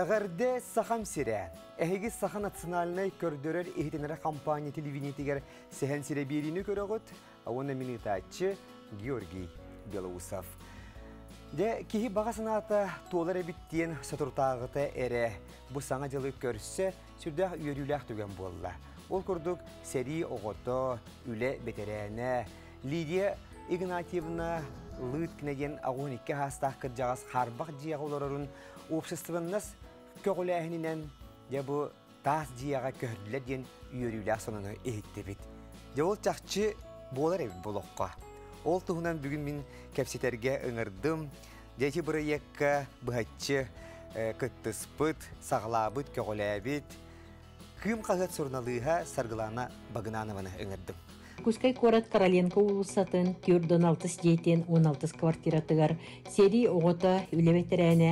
Әғірді сақам сире, сахана саха национальный көрдөрер ехетенері компания телевинетігер сәхән сире беріні көрі ғыт, оны минитатчы Георгий Белоусов. Де, кихи баға санаты туалар әбіттен сатұртағыты әрі. Бұ саңа жылы көрсі, сүрдәқ үйеріләқ түген болла. Ол көрдік сәрі оғыты, үлі бетерәні. Лидия Игнатьевна лыт кінеген ағуын икі хастақ кірджағас қарбақ көгүлээһининен де бу таас дияға көрдүлэ диэн үйөрүүлэ сонуну эһиттебит де ол чахчы болар эбит болохко ол туһунан бүгүн мин кепсетерге ыңырдым дети быры екка быһаччы кыттыспыт саглаабыт көгүлээбит кым кагыт сурналыыха саргылана багынанованы ыңырдым Кускай корат Короленко улусатын 4-16 дейтен 16 квартиратыгар серий оғота үлебетерәне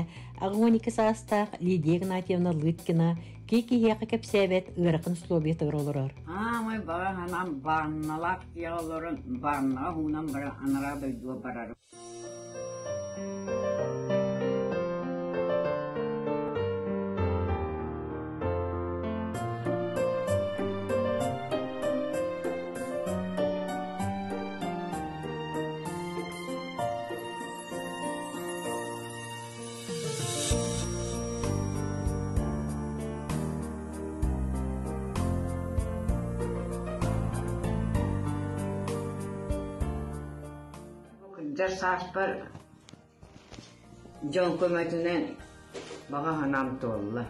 ағуаники састақ, Лидия Игнатьевна Лыткина кейки яқы кәпсәбет ырықын слобе тұрылырыр. Амай бағанам барналақ яғылырын барнаға хунам бір анарады жуа барарым. бір сақ бір жон көмәтінен баға ханам толы.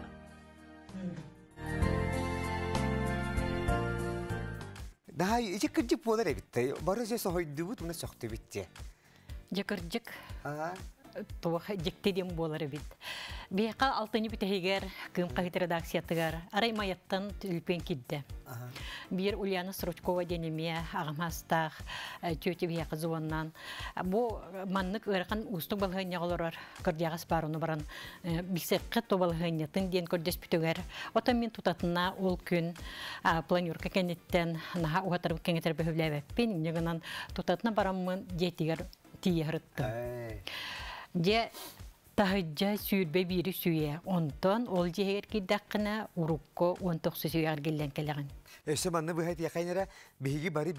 Дай, жек жек болар әбітті. Бары жесі хойды бұт, мұна сөқті бітті. Жек жек. Ага тоха жектедем болар бит. Бейқа алтыны бүтәһигер кым кахит редакциятыгар арай маяттан үлпен кидде. Бір Ульяна Срочкова денеме агамастах э, тёте бейқа зуаннан. Бу э, маннык өркан устук балгыня олорор кырдягас барыны баран э, бисекке тобалгыня тын ден көрдес бүтөгөр. Отан мен тутатына ол күн планёрка кенеттен наха уатар кеңетер бөһүләбе. Пен нигынан тутатына бараммын жетигер тиерытты. Де тахыджа сүйірбе бири сүйе. Онтон ол жегер кидаққына урукко тоқсы сүйер келген келеген. Өсі манны бұхайт яқайнара бейгі бары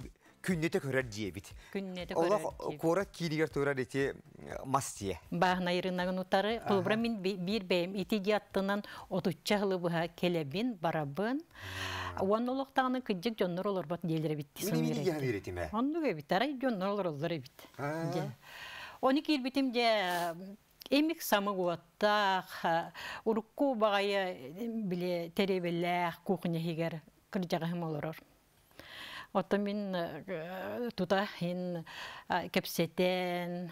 күннеті көрер жиебит. Күннеті көрер жиебит. Ола көрі килигер тұрар ете э, мастие. Бағына ерінағын ұтары, құлбыра мен бір бәйім ете жаттынан отутча ғылы бұға келебін, барабын. Уан олықтағыны күджік жоннор олар бұт делері бітті. Мені мені жағын еретиме? Онды көбіт, арай бітті. Оны кирбитим же эмик самы гуаттах, урукку багая э, биле теребеллах кухне хигер кыржагым олорор. Отто мин э, тута хин э, кепсетен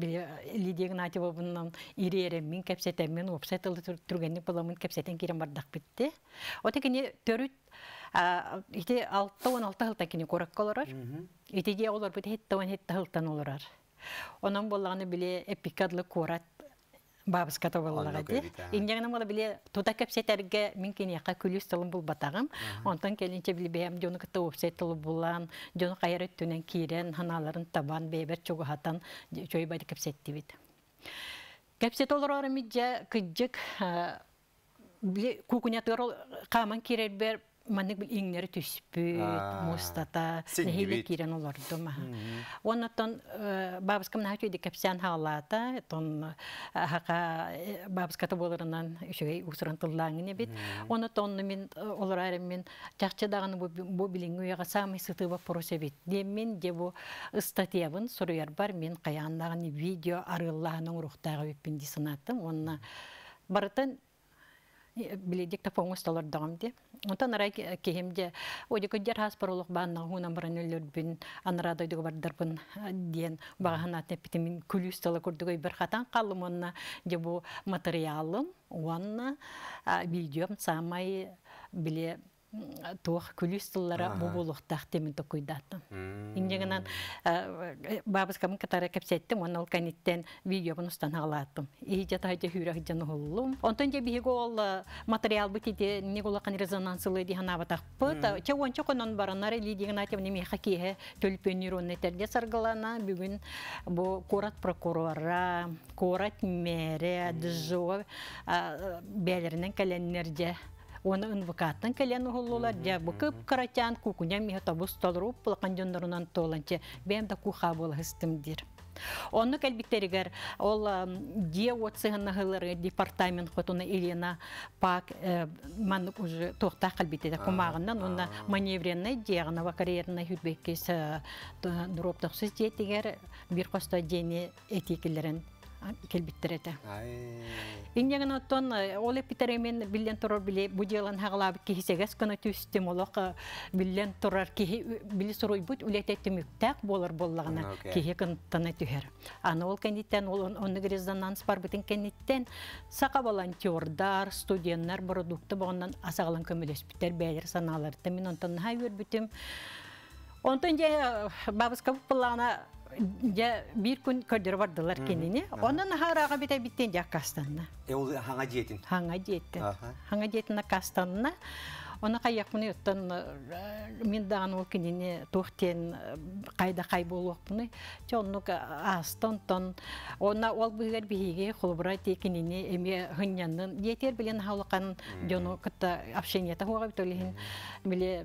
Лидия Гнатьевовнан ирери мин кепсетен мин опсет тургенни баламын кепсетен кирен бардак битте. Оте кини төрүт ите 6-16 хылта кини корак колорар. Ите же олар бит хетте он хетте хылтан олорар. Оның bollanı біле epikadlı korat бабыската боллага де. Индегна мола біле тута кепсетерге мен кен яка күліс тылым бұл батағым. Онтан келинче біле бем жоны кыта өпсет тылы болан, жоны қайыр өттінен кейрен, ханаларын табан бебер чогу хатан жой байды кепсет дибит. Кепсет олорор миджа кыджык биле кукуня торол каман кирер бер маннык бил иңнери түспүт мустата нэхиле кирен олордума оннотон бабыска мына чуйди кепсян хаалаата тон хака бабыската болорунан үшөгей усуран тыллааңыне бит оннотонну мен олорарым мен жакчы даганы бу билиң уяга самый сытый вопрос эбит деммен де бу статьябын суруяр бар мен каяандагы видео арыллаанын уруктагы биппинди сынаттым онна барытын биледик тапоңус толор дагам ди. нарай арай кехемде одикоддер хас поролук баанна хуна мранөлөр бин анара бардар бүн диен багана тепитим күлүс тола көрдүгөй бир хатан калымонна же бу материалым уанна видео самай биле туох күлүстыллара бубулуктах темин токуйдатым. Индегенан э, бабыскамын катара кепсеттим, э, он ол каниттен видеобун устан халаттым. Ийже тайже хүрөх жан холлум. Онтон же биге ол материал битиде негулакан резонансылы ди хана батак пыт. Че он че конон баранар айтып деген атем неме хакие төлпөн нейронный терде саргалана бүгүн корат прокурора, корат мэре, дж э, белеринен каленнерде оны инвокаттан келен угуллулар дя быкып каратян кукуням миха табус толруп пылаканжоннорунан толанче бем да куха был хыстымдир Онны кәлбиттерігер, ол де отсығынығылары департамент құтыны Елена Пак э, мәнік ұжы тоқта кәлбиттеді құмағынан, онна маневренні деғіна вакареріні үрбеккес дұроптықсыз э, детігер бір қоста дені етекілерін келбиттерете. Иннеген оттон э, ол эпитеремен билен турар биле будилан хаглабы кисегес көне түстем олок э, билен турар ки э, били сурой бут үлететтим так болар боллагына кихе кынтана түһер. Аны ол кенеттен ол онны резонанс бар битен кенеттен сака волонтердар, студенттар продукты бондан асаглан көмөлөспиттер бәйлер саналар. Мен онтон хайвер бүтүм. Онтон же бабыска буллагына я бир күн көрдөр бардылар кенини онун харага бите биттен жак кастанна э ул хаңа диетин хаңа диетин хаңа диетина кастанна оны каяк муну оттан мен даган ол кенини тухтен кайда кай болуокпуну те онну астон тон она ол быгар биһиге холбура те кенини эми хыннянын диетер билен халыкан жону кытта общение тахуга битолихин биле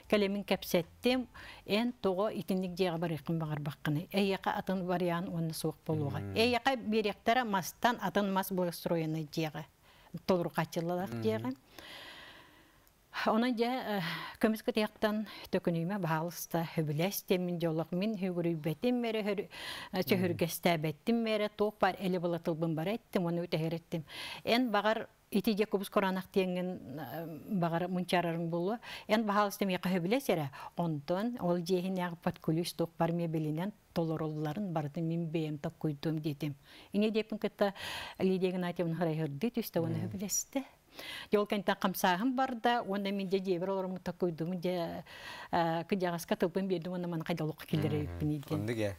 кәлемін кәпсәттем, ән тоғы итіндік дегі бар еқін бағар баққыны. Әйеқа атын вариан оны соқ болуға. Әйеқа беректері мастан атын мас бойық сұройыны дегі. Толыр қатылылық дегі. Оны же көміскіт яқтан төкінуіме бағалыста хөбіләс темін жолық мен хүйгірі бәтім мәрі сөхіргесті бәттім мәрі тоқ бар әлі бұлатылбын бар әттім, оны өте әреттім. Ән бағар ити же көбіс коранақ теңін бағар мұнчарарын болу. Ән бағалысты меқа хөбіләс онтон ол жейін ағып паткуліс тоқ бар мебелінен толоролларын барды мен бейім тақ көйдім дедім. Ине депін кітті Лидия Геннадьевна ғарай ғырды түсті, оны хөбіләсті. Ёлканта қамсағым барда, онда мен де дебір оларым такой думы де кыдягаска тылпын бедім, оны қайдалуқы келдері бенеден. Иә.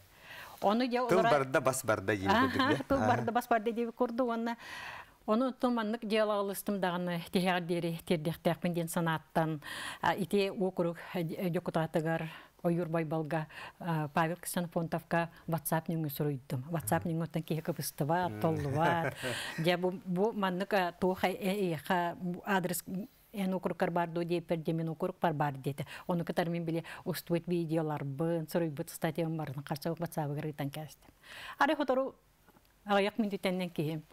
Оны я барда бас барда дейбі. Иә. Тыл барда бас барда дейбі көрді, оны Оны туманнык диалоглыстым дагыны тегер дери тердектек бенден санаттан ите округ депутатыгар ойурбай балга Павел Ксенофонтовка WhatsApp нюнгу сұрыйдым. WhatsApp нүңі оттан кейі кыбыстыва, толлыва. Де бу манныка тоқай әйеха э, э, адрес эн округкар барду дейпер де мен укурук бар бар дети ону катар мен биле устует видеолар бын сырой быт статьям бар WhatsApp батсабы гырытан кәсти ары хотору аяк мен дитеннен кием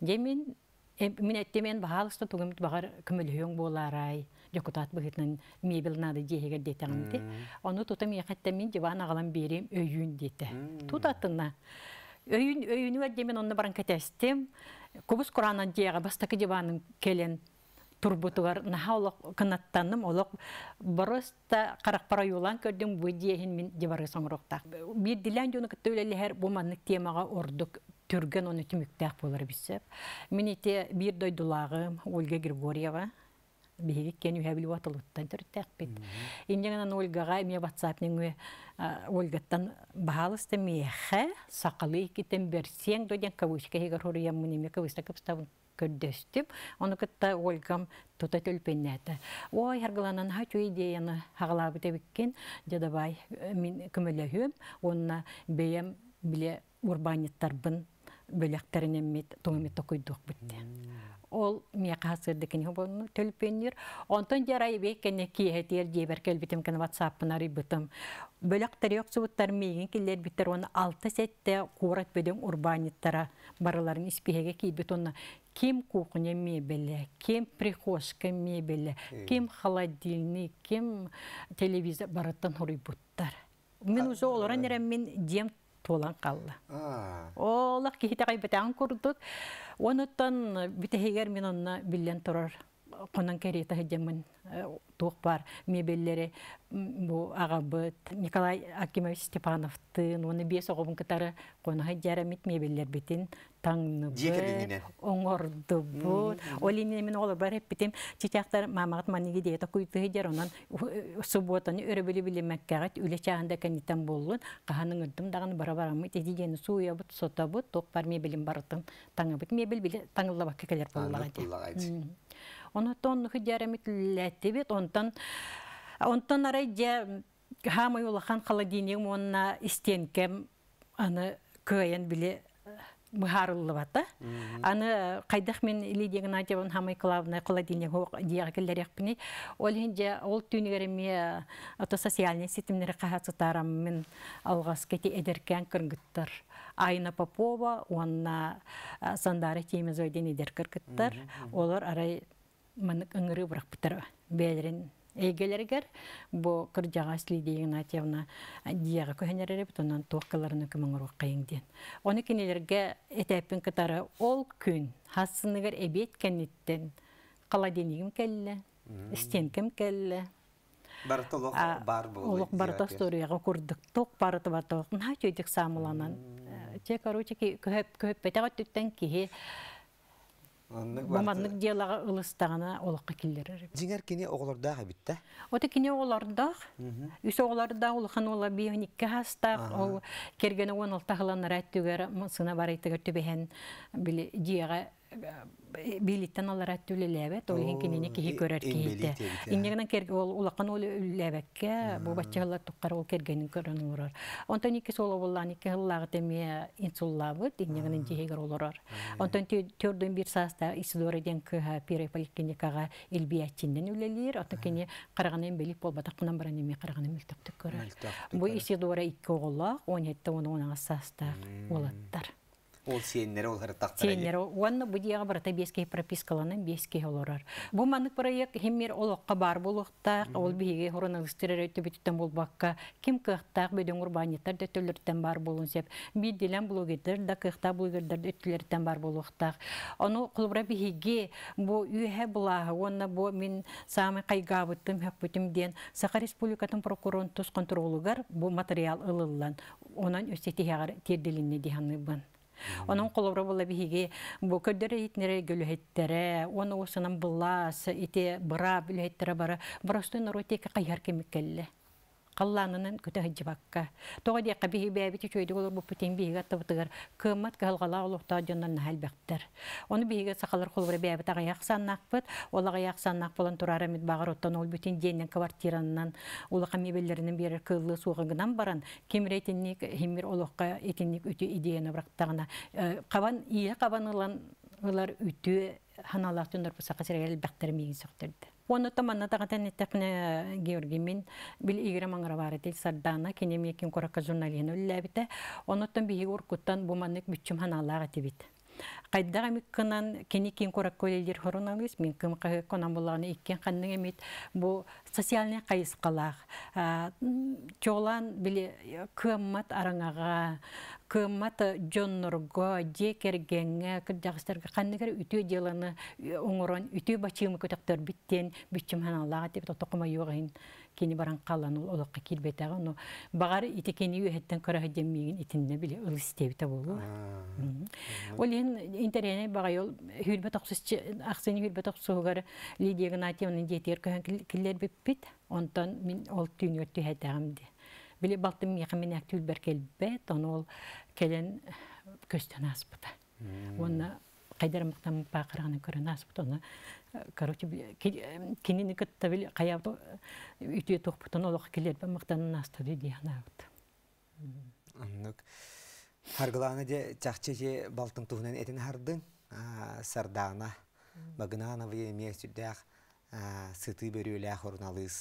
демин Э, мен әттемен бағалысты тұғымт бағар күмілхең боларай, декутат бұғытның мебел нады дегер дейтіңді. Оны тұтым еқетті мен диван ағалам берем өйін дейті. Тұт атына Өйін, өйіні мен оны баран кәтәстем. Көбіз құранан дегі бастықы диванын келен турбутугар наха олық канаттаным олық бороста каракпара юлан көрдүм мен диэхин мин Бір соңрокта бир дилан өлелі әр бұманның темаға ордық түрген оны түміктәк болар бісіп. Мен ете бір дойдулағым Ольга Григорьева, биһиги кен үйәбілі ватылыттан төрттәк бит. Индегенен Ольгаға, ме WhatsAppның үе Ольгаттан баһалысты мехә сакалы китен берсең доден кавычка хигер хурыям мне ме кавыста капставын көрдөстіп, оны күтті Ольгам тута төлпеннәтә. Ой, һәргәләнән хачу идеяны хаглабы дебеккен, дедабай э, мин күмәләһем, бейім біле биле бұн бөляктерин мет туңмит токуйдук бутте. Ол мия қасырды кені хобонну төлпөннүр. Онтон жарай бекене киетер жебер келбитим кен WhatsApp'ына рибытым. жоқ оксуттар мейген келер биттер оны 6 сетте курат бөдөң урбаниттара барыларын испеге кийбит оны кем кухня мебели, кем прихожка мебели, э. кем холодильник, кем телевизор барытын хурибуттар. Мен уже оларан мен дем туолан қалла. Олақ кейті қайбатағын құрдық оныттан бітігер мен онына білден тұрар қонан керейта хедемін э, тоқ бар мебеллері бу ағабыт Николай Акимович Степановты оны бес оғыбын кытары қонаға жарамет мебеллер бетін таңныбы ол олинене мен олар бар бетем чечақтар мамағыт маниге дейті күйті онан э, субботаны өрөбілі білі мәккәғат үле чағында кәнеттен болуын қағаның үрдім дағаны бара барамы теді дені суя сота бұт тоқ бар мебелін барытын таңы бұт мебел біле таңылла баққа келер Онутта оннухи дьярамит ләттебет, онтан, онтан арай дья хамай улахан холодильник онна истенкем аны көйен биле мыхарылы бата. Аны қайдақ мен Лидия Гнатьевна хамай клавна холодильник дияга келлерекпини. Ол хинде ол түнүгереме ата социальный сетимнер кахатсы тарам мен алғас кете едеркен кыргыттар. Айна Попова, онна Сандара Темизойден эдер кыргыттар. Олар арай манык үңірі бұрық бәлірін әйгелергер бұ кыржағас Лидия Игнатьевна дияға бұт онан қайыңден. Оны кенелерге ол күн хасынығыр әбет кәнеттен қаладенегім кәлі, кәлі, Тоқ бар Маманлык делага ылыстагына олакка киллерер. Жиңер кине оголорда бітті? Ота кине оголорда. Үс оголорда улхан ола бионикке хаста ол кергені он алтагыланар аттыгер бар итегер төбеһен били билиттен алара түлеләбе тойын кинене киһи көрөр киһите имнегенен керге ол улакан э, ол бу баччалла туккар ол кергенин көрөн урар онтон ики соло буллан деме инсуллабы бир саста исидора ден кыха пире поликлиникага илбиятчинен үлелир атын кине караганын белип болбата кынан он жетте он саста Ол сеннері ол хараттақ тарай. Сеннері. Оны бұдияға беске оларар. Бұл маңық проект хеммер олыққа бар болуқтақ, ол бейге хоронағыстырар өтті бітіттен бол баққа. кем қықтақ бөдің бар сеп. да қықта да бар бұл мен самы Сақа республикатын бұл материал ылылан. Онан өстетіғар терделіне Оның қолыры бола биге Бұ көддәре итнере гөлһеттере, оны осының бұласы ите бара бүлһеттере бара. Барасты наротека кайяр кемиккелле қалланынан күті хыджыбакка. Тоға дейқа бігі бәбіті чөйді олар бұппы тен бігі аттыбытығыр, көммат кәлғала ұлықта Оны бігі сақалар қолғыр бәбіт ағай ақсаннақ бұд, ол ағай ақсаннақ болан тұрар әмет бағар ол бүтін денен квартираннан, улақа мебеллерінің бері кылы суғығынан баран, кемір етінник, хемір олыққа етінник үті идеяны бірақтағына. Қабан, э, ие қабанылан олар үті ханалақтың ұрпысақы сіргелі бәқтермеген сөқтірді. Оны таманна тағатан еттәқіне Георгий біл игірі маңыра бар сардана кенем екін қораққа журналин өлі әбіті. Оны бігі бұманық бүтчім ханалаға Қайдағ әмік кынан кені кен қорак көлелер хорунамыз, мен кім қағы конан болағын еккен қанның әмет, бұл социальный қайыс қалақ. Чоғылан біле көммат араңаға, көммат э, жоннорго, жекергенге, кірдағыстарға қаннығыр үті деланы э, оңырон, үті бачымы көтіктер біттен, бүтчім ханалаға деп тұқыма еғайын кини баран қалан ол олыққа кирбетаға но бағар ите кини үһеттен көрәһе деммигин итинне биле ыл истебите ол ен интерене бағай ол хүрбе тоқсыз ақсын хүрбе тоқсугар Лидия Гнатьевна детер көһөн киллер биппит онтон мин ол ол келен қайдар мақтан бақырғаны көрін асып тұны ә, короче кенені кітті біл қаябы үйте тоқпытын олық келер бі мақтанын асты дейді анауыт. Аннық. Харгыланы де же балтың туғынан әтін хардын сардана багнанова еме сүддәқ сыты бөрілі хорналыс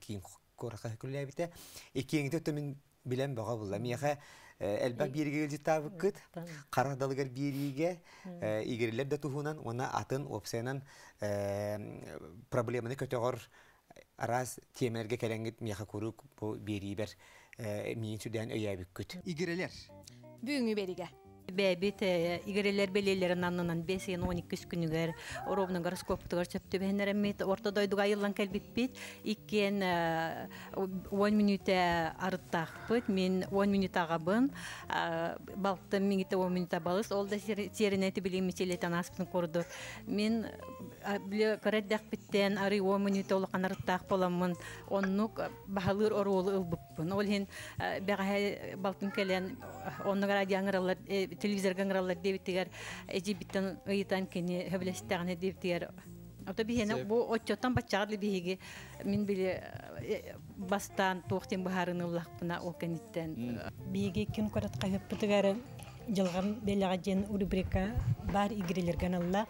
кейін көріқі күлі әбіті. Екеңді төмен білен баға бұлла. Мияқы Әлбәк э, э, берге үлді табыққыт, э, қарағдалығар береге беріге дә туғынан, оны атын опсайынан проблеманы көтіғыр араз темерге кәләңгіт мияқа көрік бұл берейбер мейін сүрден өйәбік күт. Игерілер? Бүгінгі береге. Бәбит э, игерелер белелерін аннынан 5-12 күнігер ровно гороскоптығыр сөптөбәнер әммет орта дойдуға айылан икен 10 э, мен он минут ағабын э, балттым меңіте 10 минут абалыс ол да серінәті білеймі селетен аспын мен ары минут оннук ол телевизор ганграллар дебиттигер эжибиттен ыйтан кини хөблестигане дебиттигер Ота бихене бу отчоттан бачагыр бихиги мин биле э, бастан тохтен бахарын уллахпына ол кениттен. Биги кин көрөт кайып битигер жылган белега жен рубрика бар игрелер ганалла.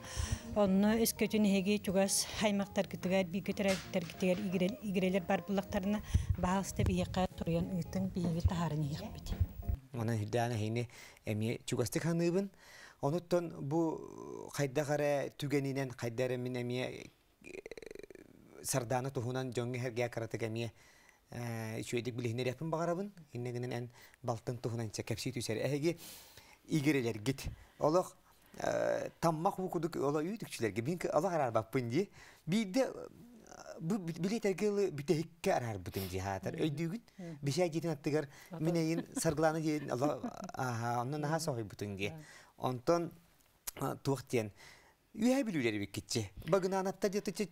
Онно эскөтүн хеги чугас хаймактар китигер бигетерактар китигер игрелер бар булактарына баасты бихи ка турган үтүн биги тахарын хекпит онан хирдәне хейне эми чугастык ханыбын. Онуттан бу кайда э, кара түгенинен кайдары мен эми э, сарданы туһунан жоңги хергә каратык эми э, чуйдик билһинер япын багарабын. Иннегенен эн балтын туһунан чекепси түсәр. Эһиги игерелер гит. Олох таммак бу кудук ола үйтүкчүләргә бинки алар арбаппын ди. Биде билет агылы битекке арар бутын жиһатар өйдүгүн бишай жетин аттыгар мен саргланы дейин аха онун наха сой бутын ди онтон туактен Үйәй білулері бек кетче. Багынан атта деді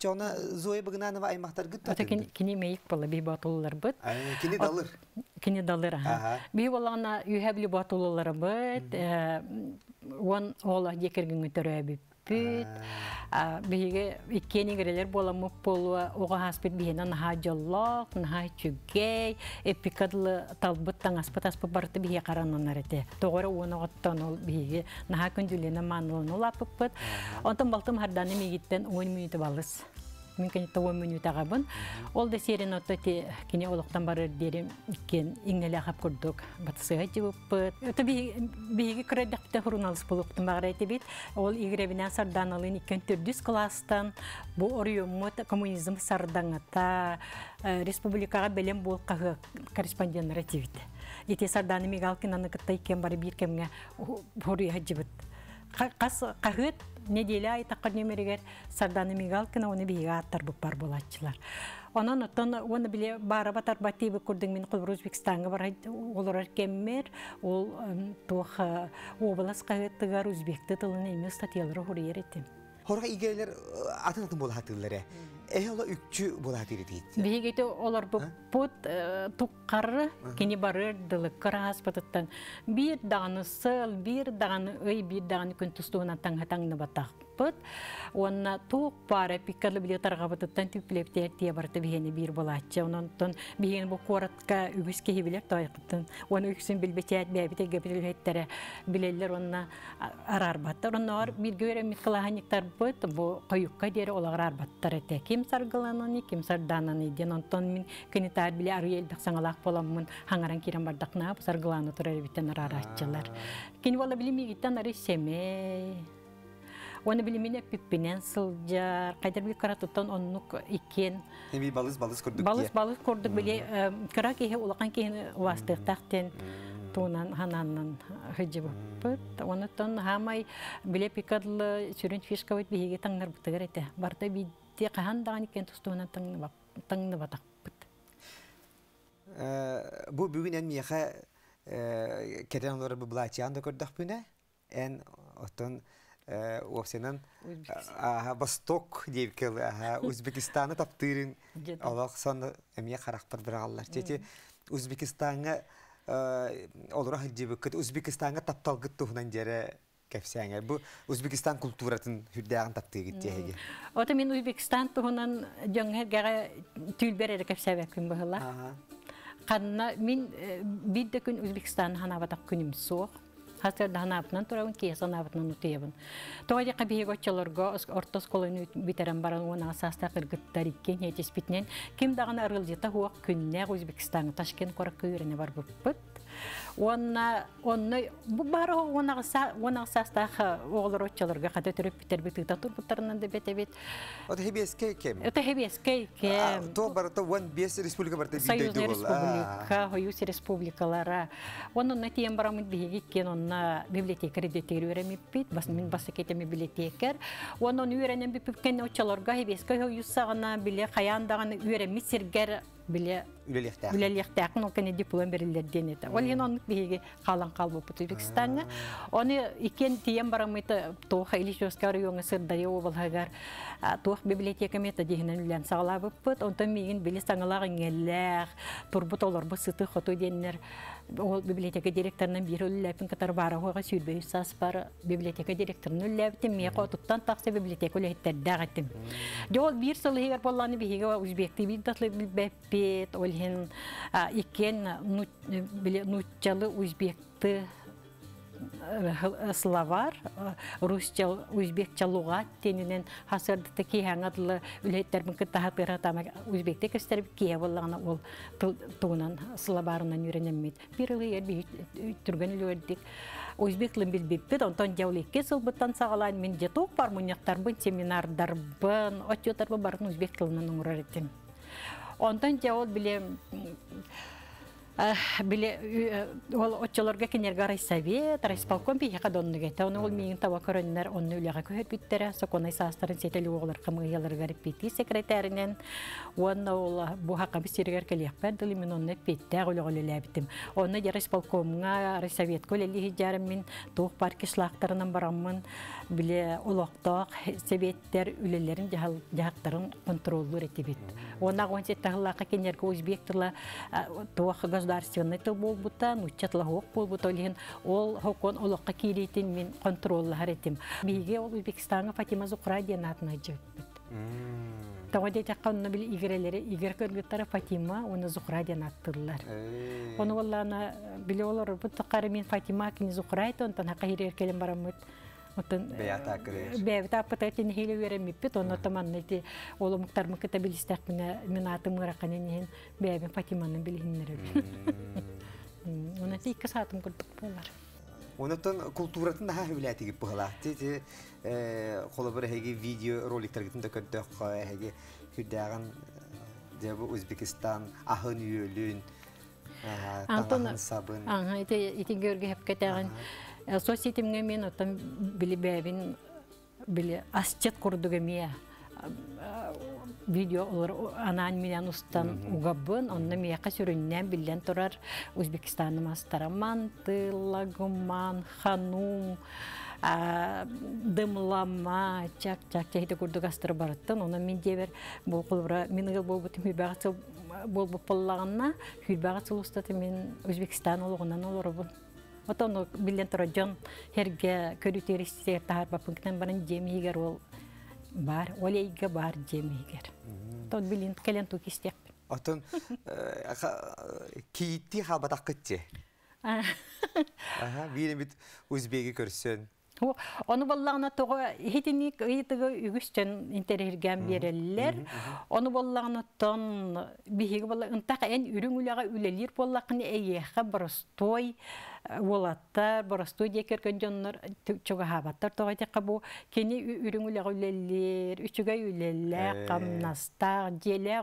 зоя багынанова аймақтар гыт. Ата бола далыр. далыр. үйәй бүт биһиге иккени кирелер боламык болуа оға аспет биһине наһа жоллох наһа чүггей эпикадлы талбыт аспет аспыт барыты биһиге карананар Тоғыры оны ғыттан ол күнділені наһа ол апып улапыппыт Онтан балтым харданы мигиттен 10 минут балыс мен кене тоғым мен Ол да серен отты те кене олықтан барыр дерем кен иңнелі ағап көрдік батысыға жевіппіт. Өті бейгі күрәдіқті хұрыналыс болуқтым бағыр айты бет. Ол игребінен сардан алын икен түрдіс кластан бұл орыумыт коммунизм ата, э, республикаға бәлем бол қағы корреспондент ративиті. Ете сарданы мигалкин анықытта икен бары бир кемге хұрыға жевіт. қағыт неделя айтаққа немерегер Сарданы Мигалкина оны бейгі аттар бұппар болатчылар. Онан ұттын оны біле бары батар бі көрдің мен құлбыр Өзбекстанға бар олар кеммер, ол тоқы облас қағыттығар өзбекті тылын емес статьялары құры етті. Хорға игелер э, атынатын бола хатылары. Эхе үкчү бола хатыры дейт. Бегете олар бұт пут э, туккары кини бары дылы карас патыттан. Бир даны сыл, бір даны ый, бир даны күн тустуна таң хатаңны батак пыт, онна э, тоқ пара пиккарлы биле тарғабытыттан түплептер те барты бигени бир болатчы. Ононтон биген бу қоратқа үгүс кеһи билер тойыктын. Оны үксүн билбетет бәбите гөбүлеттере билелер онна э, арарбаттар. Оннор бир көрө миклаганиктар быт бу койукка дере олар арбаттар эте. Кем саргыланын, ким сарданын ден онтон мин кинитар биле аруел болам боламын. Хаңаран кирен бардакна саргыланы турар битен арарачылар. Кин бола билими ары семей. Оны билимине пиппенен сылжар, кайдар бил кара туттан оннук икен. Эми балыс балыз көрдүк. балыс балыз көрдүк биле э, кара кехе улакан кехе вастыктактен тунан хананнан хыжыбыппыт. Онутон хамай биле пикадлы сүрүн фишка бит биге таңнар бутыгар эте. Барта битте кахан даган икен тустуна таңны таңны батакпыт. Э, бүгін бүгүн эн мияха э, кетен олар бу блатиан да көрдөкпүнэ. Эн Овсенен Восток девкел, Узбекистаны таптырын, Аллах сан әмия характер бираллар. Тети Узбекистанга олрах дебекет, Узбекистанга тапталгыт туһнан дере кәпсәңә. Бу Узбекистан культуратын хүрдәгән таптыр гитте. Ота мен мин Узбекистан туһнан җәңгә гәрә түлбәрә кәпсәбә күн булла. Канна мен биддә күн Узбекистан ханаватақ күнім сук хастер данаапнан турабын кеса наапнан утуябын тогади кабиего чалорго ортас сколын битерен баран уна саста кыргыттар иккен этис битнен ким дагана ырылжыта хуак күннэ Ташкент бар онна онна бу бары онагса онагсастах оглороччаларга хата төрөп битер бит тыта турбуттарынан да бете бит это хебеске кем это хебеске кем то барта вон бес республика барта бидей дугул республика союз республикалара онун натием барамы биги кен онна библиотека редетер үреми бит бас мин басы кетеми библиотекер онун үренем бип кен оччаларга хебеске союз сагына биле хаяндаганны үреми сиргер биле үлелехтәк үлелехтәк ну кене диплом берилерден это ол ен онны биге халан калбы путыбекстанга оны икен тием барамыты тоха илишевская районы сырдарья облгагар тох библиотека мета дигенен үлен сагалабы пут онтон миген биле саңалагын геллер турбут олар бы сыты хоту деннер ол библиотека директорынан бир үлләпин катар бары хойга сүйрбей сас бар библиотека директорын үлләптим ме котуттан тақсы библиотека үләһиттер дәгәтим. Дәл бир сылы егер болланы биге үзбек тибиддатлы бәппет, ол киһин иккен нутчалы узбекты э, э, словар э, русча узбекчал лугат тенинен хасырдыты киһәңатлы үлеттермин кытаһатыра тама узбекте кестер кия боллагына ол словарынан славарынан үйренеммит бирылы ерби түрген үлөрдик узбеклым билбиппит онтон яуликке сылбыттан сагалан мин бар бармуньяктарбын семинардарбын отчетарбы барын узбек тылынан уңурар этим Онтан те э, ол біле биле ол отчаларга кенерге райсовет, райсполком пи яка донну гетте. ол миңин таба көрөннөр онны үлега көһөт биттере, соконай саастарын сетели оглар кымыялар гарип пити секретаринен. Онна ол э, бу хакка бир сиргер келек бер дили мен онны питте гөлөгөлө лебитим. Онны райсполкомга, райсовет көлели хиджарым мен тух парк кишлактарынан бараммын біле олоқтоқ себеттер үлелерін жақтарын контроллы ретебет. Оны ағын сеттағылаққа кенергі өзбек тұла туақ государственный тұл бол бұта, нұтчатла хоқ бол бұта олеген, ол хоқон олоққа керейтін мен контроллы харетім. Бейге ол Өзбекистанға Фатима Зуқыра ден атына біт. Тоғады таққан оны білі игерелері, игер көргіттары Фатима, оны Зуқыра ден аттылар. Э. Оны олланы білі олар бұттықары мен Фатима кені Зуқыра айты, онтан хаққа ерер келім Отын бәйбіт аппыта отаман мен атым ғырақаны неген бәйбін Фатиманын білгенлер өбін. Оны саатым күрдік болар. Онытын культуратын наһа э холобер видео роликтар гитен э, дә Э, Со сетімге мен отам білі бәвін білі асчет құрдығы мия э, видео олар анан менен устан угабын онна мияка сөрөннен билден турар Узбекистаным астараман тылагуман ханум э, дымлама чак чак чахиде курдук астыр барыттан онан мен дебер бул кулбура мен ыл болбут үйбагы болбуп боллаганна үйбагы устаты мен Узбекистан улугунан олорубун Отон билен тұра жон херге көрітерістер тағар бапынктен барын жемегер ол бар, Олейгі бар жемегер. Тот билен келен тұк істеп. Отон э, э, кейітті қабатақ күтте. Ага, бейін өзбегі көрсен. Оны боллағына тоғы хетіні қиытығы үгістен интерерген берелілер. Оны боллағына тон бігегі болла ұнтақ ән үрін үліға үлелер боллақыны әйеқі бұрыстой э, олаттар, бұрыстой декер көнденлер чөгі хабаттар тоғы деқа бұ. Кені үрін үліға үлелер, үшігі үлелер, ә. қамнастар, желі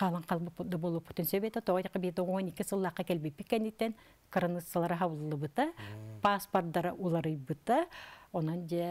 қалан қалбыпты болу путенсе бета тоғайқа бета 12 сыллаққа келбеппі кәнеттен кырыныссылары хавыллы бұты, паспортдары олары бұта онан де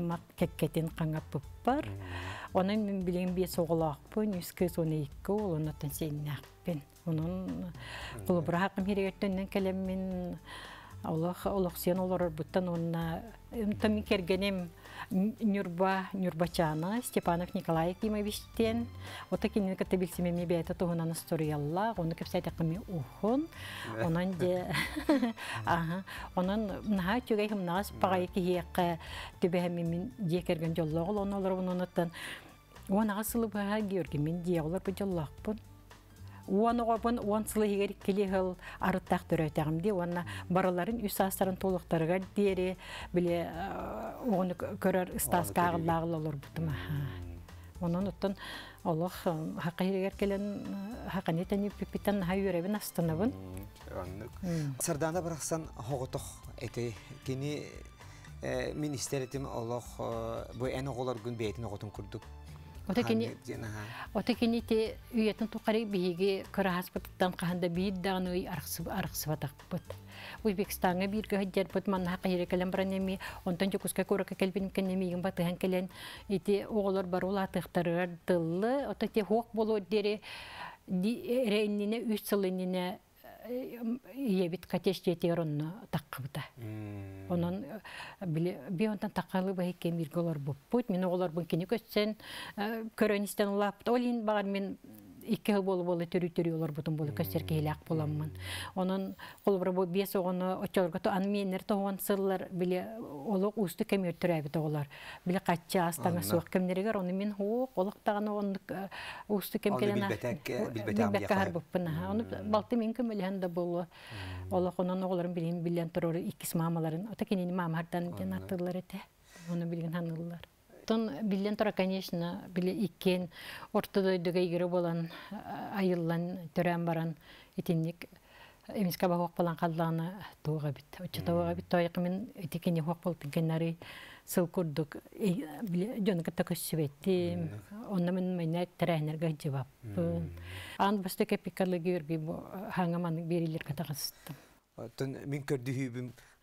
аймак кеккетин бар. Оның мен билен бес оғылақпын, үскі оны екі олынатын әқпен. Оның құлыбырақым херегеттеннен келем мен олақ сен олар бұттан оның үмтім кергенем Нюрба Нюрбачана Степанов Николай Кимовичтен. Вот такие не как-то бельцы мне бей это того на насториялла, он как всякие ками ухон, он де, ага, он на тюрей хм нас парай киек тебе хм декерген жоллар он олар он оттан. Он асылы бага Георгий мен диялар бу жоллар уон оғобын уон сылы егер келегіл арыттақ төрөйтәғімде онна бараларын үс астарын толықтарға дере біле оны э, көрөр стаскағылағылы олар бұтым онон оттон олох э, хака хиригер келен э, хакани тени пипитан хайюребин астынабын сардана бараксан хоготох эти кини министер этим олох бу эноголор күн бейтин оготун курдук Отакини те үйетін тұқары бейге көрі хаспытыттан қағанда бейддағын өй арықсыбатақ бұд. Өзбекстанға бірге ғаддер бұд манна хақы ерекелен бұранеме, онтан жүкізге көрікі кәлбенім кәнемеген батыған кәлен, еті оғылар бар ол атықтарығар дылы, отак те хоқ болу дере, рейніне, үш сылыніне Э, ебит катеш жетер онно э, таққыбыта. Онон э, би онтан таққалы бай кем ирголар боппут, мен олар бун кини көріністен көрөнистен лапт, олин бағар мен ике болу болу төрү төрү олар бутун болу көстер кейлак боламмын онон колбура бу бес огону очолгото аны менер тоон сыллар биле олук усту кемер төрөбүт олар биле качча астана суак кемнерегер оны мен хук олуктаган он э, усту кем келен билбетакар буппун оны балты мен көмөлөн да болу олук онон оголорун билин билен турор иккис мамаларын ота кенени мамардан кен аттылар эте оны билген ханыллар Оттон билен тора, конечно, биле иккен ортодойдуга игере болан айыллан түрен баран итинник эмискә бабак болан қалдағына туга бит. Өтші туга бит тойкы мен өтекені хак болт геннәри сыл біле э, биле жон кытта бетті, Онда мен менә тренерга җавап. Ан бастык эпикалыгы үрби хаңаман берилер катагыстым. Мен мин көрдү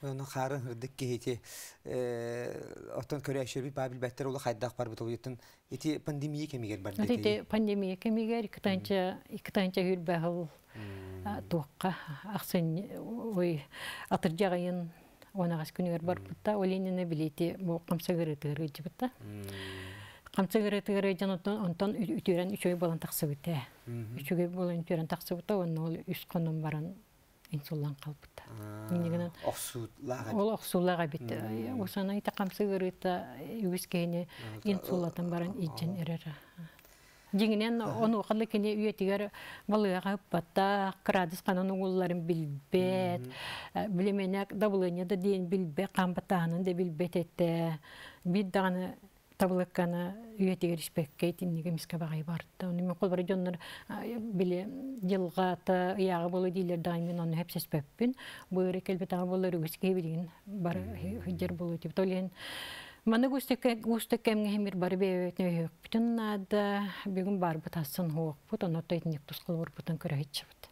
Оны қарын үрдік кейте, оттан көрі әшір бі бабіл бәттер олы қайдақ бар бұтыл еттін. Еті пандемия кемегер бар дейді? Еті пандемия кемегер, иқтанча үйір бәғыл туаққа ақсын ой атыр жағайын онағас күнігер бар бұтта, оленіне білейте бұл қамса көрі тігірі жі бұтта. Қамса көрі тігірі жан онтан үтірен үшөй болан тақсы бұтта. Үшөй болан үтірен тақсы бұтта, оның ол үш қоным баран инсулан қалбыта нигинен Ол ол оксуулага бит айта қамсы камсыгырыта үгүскени инсуллатан баран ичен эрера Дегінен ә. оны оқылы кене үйетігер балыга ұппатта, қырадыс қанының угулларын білбет, ә, билеменек дабылыне да дейін білбет, камбатанын да білбет этте бит даганы табылыккана үйетигеришпекке тинниге миске багай барытта уну мен колбар дьоннор биле жылгата ыягы болу дийлер дагы мен ону хепсеспеппин быыры келбетага болор үгүс кебирин бар хыджар болу деп толен маны густеккемге хемир бар бебетнеөк бүтүн ада бүгүн барбыт асын хоокпут онотто итинник тускул бурбутан көрөһитчибит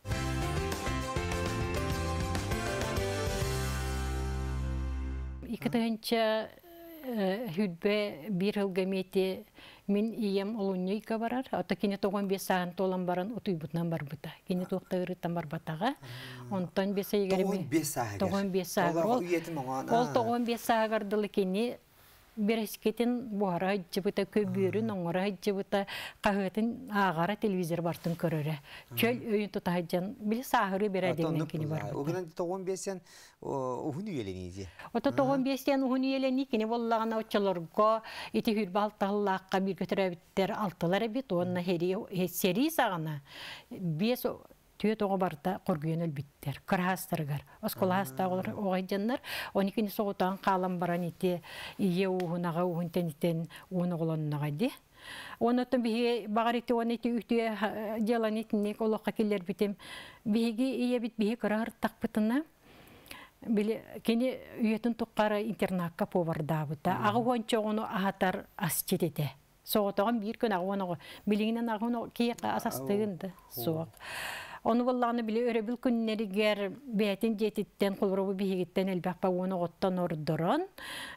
иккитинче Э, хүлбе бир хылгамети мин ием олуннейка барар, ата кине тоған бес саған толан баран бутнан бар тоқта бар батаға. Онтан бес Тоған бес тоған бес берескетин буара жыбыта көбүрүн оңора жыбыта кагытын агара телевизор бартын көрөрө чөл өйүн тутаһаджан били саахыры бере деген кини бар угынан бесен Ота бесен алтылар бит онна хери түйет тоғы барда құргүйен өлбіттер, күрастырғыр, кырастырғар, оғай жаннар, оны кені соғытаған қалам баран ете, ие уғынаға уғын тәнітен уғыны ғыланыннаға де. Оны тұн бігі бағар еті, оны еті үхтіе делан етінек олыққа келер бітем. Бігі ие біт бігі қырағыр тақпытына, Били кени үйетін тұққары интернатқа поварда бұта. Ағы ончоғыны ағатар бір күн ағуын оғы, білігінен ағуын оғы кей асастығынды соғақ Оны біле биле өрөбүл күннеригер бетин жетиттен кулрубу бигиттен оны уону ордырын. ордорон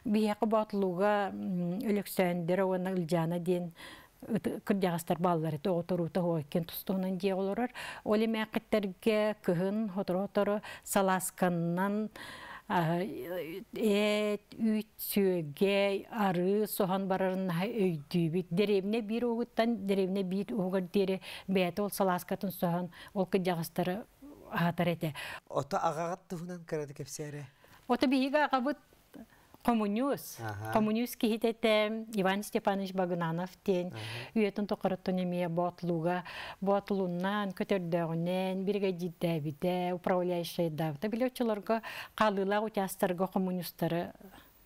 бияқы батылуга оны үлджаны дейін ден балылары баллары ғойкен тұстығынан тустуунан олырыр. олорор ол күгін кыһын хотору саласқынның эт үт сөге ары соған барарын өйдүбит деревне бир огуттан деревне бир огар дере бэти ол саласкатын соған ол жағыстары атар эте ота агагат туһунан кэрди кепсере ота биига агабыт Коммунюс. Коммунюс кихитете Иван Степанович Багнанов тен. Үйетін тоқырыттонеме ботлуға, ботлуннан көтердіғінен, бригадид дәбіде, управляющий дәбіде. Білетчіларға қалылақ участырға коммунюстары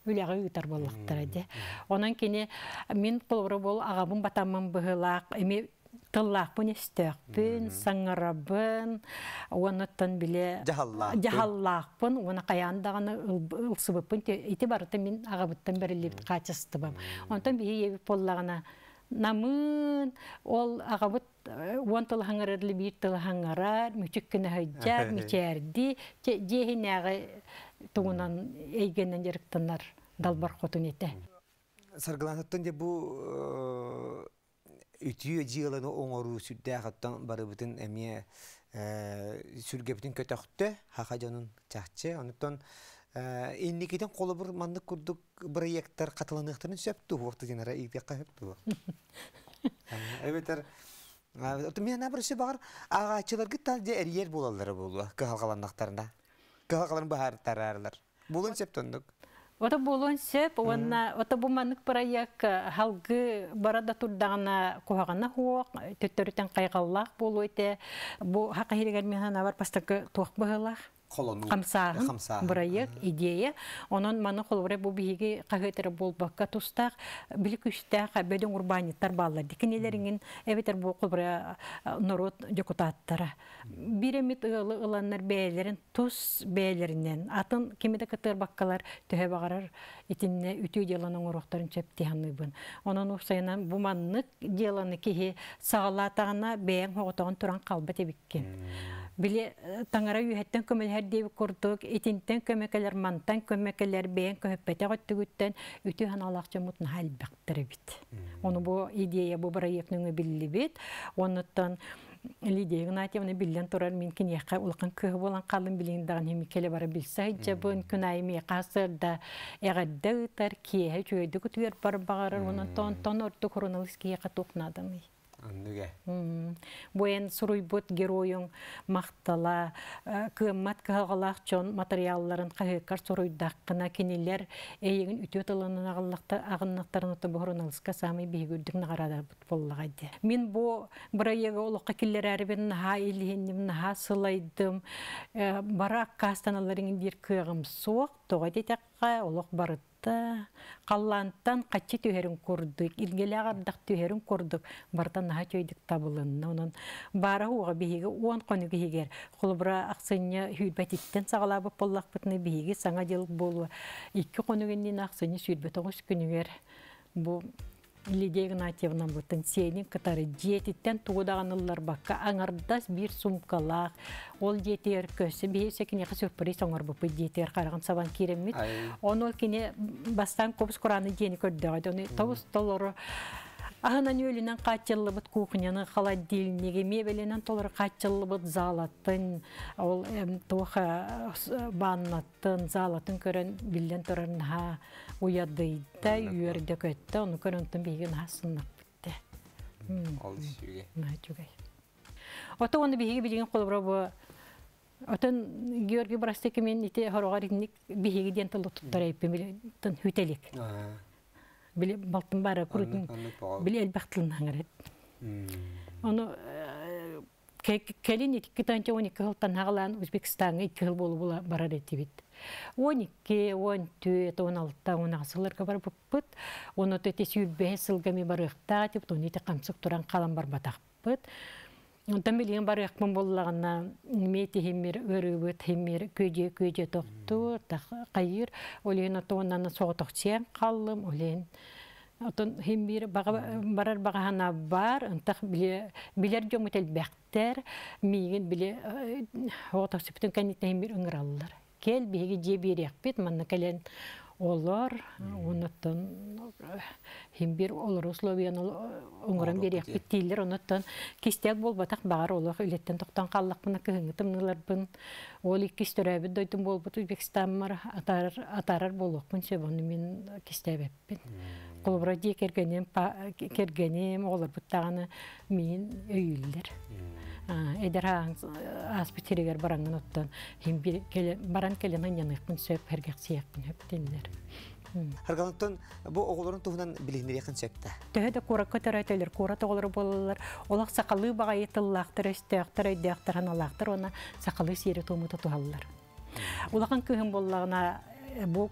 үләғі үйтар болықтырады. де. Онан кені мен қолыры бол ағабын батамын бұғылақ, тыллақпын істәқпін саңарабын биле біле жахаллақпын уна қаян дағаны ылсыбыппын ити мин мен ағабыттан беріліп қачыстыбым онтан бие ебіп боллағына намын ол ағабыт э, он тыл хаңарырлы бир тыл хаңарар мүчүк кенә хөҗҗәр мичәрди җеһинәгы тугунан эйгенен жерктанар далбар хотын ите саргыланаттан де бу э, үтүйө дьыланы оңору сүддээхаттан барыбытын эмие сүргебитин көтөхтө хахажонун чахчы онутон инникитен колобур маннык курдук проекттер катыланыктарын сөпту укту денара ийдекка сөпту эбетер мен абырсы багар агачыларга талже эрьер болалары болуа кыхалгаланнактарына кыхалгаларын баһар тарарлар сөптөндүк Ота болон сеп, онна ота буманык проект халгы э, барада турдагына куагана хуак, э, төттөрүтен кайгаллах болуйте. Бу хакы хиригер механа бар пастакы туак багалах холону хамсаахын э, бурайык идея онон маны холбуре бу бииги кахетер болбакка тустак билик үстак бөдөң урбаниттар баллар дикинелериңин эбетер бу холбуре э, депутаттары бир эмит ылы ыланнар бээлерин тус бээлеринен атын кимиде кытыр баккалар төһө багарар итинне үтү деланын орохтарын чеп тиһанныбын онон усайна буманнык деланы кихи сагалатагына бээн хоготогон туран калба тебиккен биле э, таңара көмөл көмөлһәр дип курдук, итинтен көмәкәләр, мантан көмәкәләр бәен көһөппәтә гөттүгүттән үтү ханалакча мутын хәл бит. Ону бу идея бу бара екнеңе билле Лидия Игнатьевна билен турар мен кинеха улкан кыһы болан қалын билен даган хеми келе бара билсай жабын күнайми қасыр да эгаддәүтар кие жөйді түер бар бағарар онан тон тон орты Бұйын сұруй бот героюн мақтала, көммәт э, кағалақ чон материалларын қағыққар суруйдаққына кенелер әйегін үтет алынын ағылықта ағыннақтарын ұты бұғырын алысқа самай бейгүрдің нағарада бұт болыға де. Мен бұ бұра егі олыққа келер әрбен наға елігенім, наға сылайдым, э, бара қастаналарың дер күйіғым соқ, тоға олық ата қалланттан қатчы түйерін көрдік илгеле ағардақ түйерін көрдік бартан наға чөйдік табылынна онон бары уға бейгі уон қону кейгер. құлбыра ақсыня хүйбәтиттен сағалабы боллақ бытны бейгі саңа жыл болу икки қонугеннин ақсыня сүйбөтоңус күнүгер Бұл... Лидия Игнатьевна бұтын сені кітары жетіттен туыдағанылар баққа аңардас бір сумкалақ, ол жетер көсі бейі секіне қыз өпірес оңар жетер қарағын сабан киремит Оны ол кене бастан көпіс құраны дені көрді ғайды, оны толоро, Ағынан өлінен қатчылыбыт кухняны, холодильнигі, мебелінен толыр қатчылыбыт залатын, ол тоха э, баннаттын, залатын көрін білден тұрын ға уядыйда, үйерді көтті, оны көрін тұн бейген ғасынып бітті. Ол жүге. Жүге. Ота оны бейге білген қолыбыра бұ, Отын Георгий Брастекі мен ите хорғар бейге ден тұлы тұттар әйпім, түн хүтелік биле балтын бары күретін біле эл бактылынан Оны ону э, келин танча он эки кылтан агалан өзбекстанга болу бұла барар этибит он эки он он он тұран бар Онтан билген бар яқпын боллағына мети хеммер өрөвөт хеммер көйде көйде тоқту так кайыр олен атонан соғытоқсиян қаллым олен отон хеммер барар бағана бар ынтақ биле билер жомутел бәқтер миген биле бүтін э, кәнеттен хеммер ыңыраллар кел биһиги жебириякпит манна кэлен олар онаттан химбир олар условияны э, оңран берек биттилер оннаттан кистек болбатак баар олар илеттен токтан каллакпына кыһыңытымныларбын ол икки стөрәбит дойтун болбут мар атар атарар болокпун себону мен кистебеппин кулбура дие кергенем кергенем олар буттаганы мен өйүлдер эдер э, аспитилигер баранган оттан баран келе аньяныхпын сөп хергек сияппын хөптенлер Аргалантон бу оғлорын туһунан билигнер якын сөкте. Төһөдө кора көтөрөтөлөр, болалар. Олак сакалы багайтыллактыр, өстөктөр, өйдөктөр, аналактыр, она сакалы сири тумута туһаллар. Улакан боллагына э, бу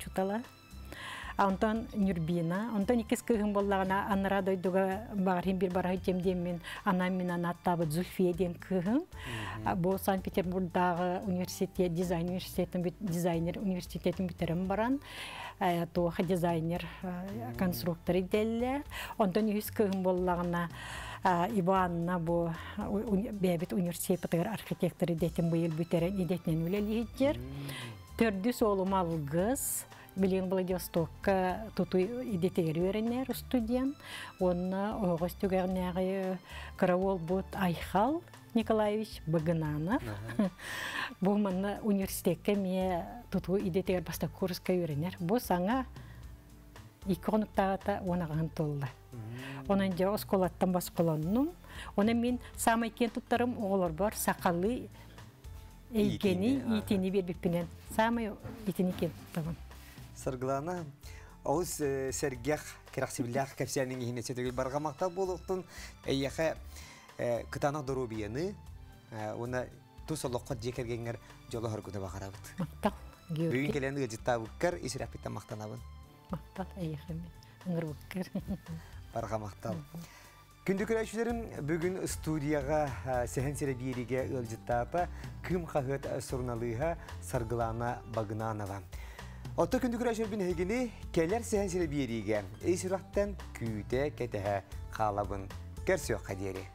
чутала. Антон Нюрбина. Антон икес кыгым боллагана анара дойдуга багархим бир барахы темдем мен анам мен анаттабы Зульфия Санкт-Петербургдагы университет, дизайн университетин дизайнер университетин битерим баран. Э, Тоха дизайнер, э, конструктор иделле. Антон икес кыгым боллагана э, Иванна бу бәбит университет патыр архитектор идетен быйыл бүтерен идетнен үлелейдер. Төрдүс олым билин Владивостокка э, туту идетери веренер студент. Онна огос э, түгәрнәге э, каравол бут Айхал Николаевич Баганана. Бу манна университетке ме туту идетер баста курска веренер. Бу саңа иконуктагата онаган толды. Онан жа осколаттан бас колоннум. Онан мен самай кен туттарым оғылар бар сақалы Эйгени итини бербиппинен самый итини кент табам сырглана Ауыз сәргәк кирәксебилләк кәпсәнең иһенә сөтөгел баргамакта булыктын әйәхә э, кытана дуру бияны э, уна тусолоққа жекергенгер жолы хөргүнә бакарабыт. Мактал. Бүгін келені житта бүккер, исірәп бітті мақтанабын. Мақтал, әйіқім, ұңыр бүккер. Барға мақтал. Күнді күрәшілерім бүгін студияға э, сәхен сәрі бейіреге өлжіттапа кім қағыт сұрналыға Сарғылана Багнанова. Отто күндігір әшірбін әйгіні келер сән сірі беріге. Ей сұрақтан күйті кәтіға қалабын. Кәрсі өқ қадері.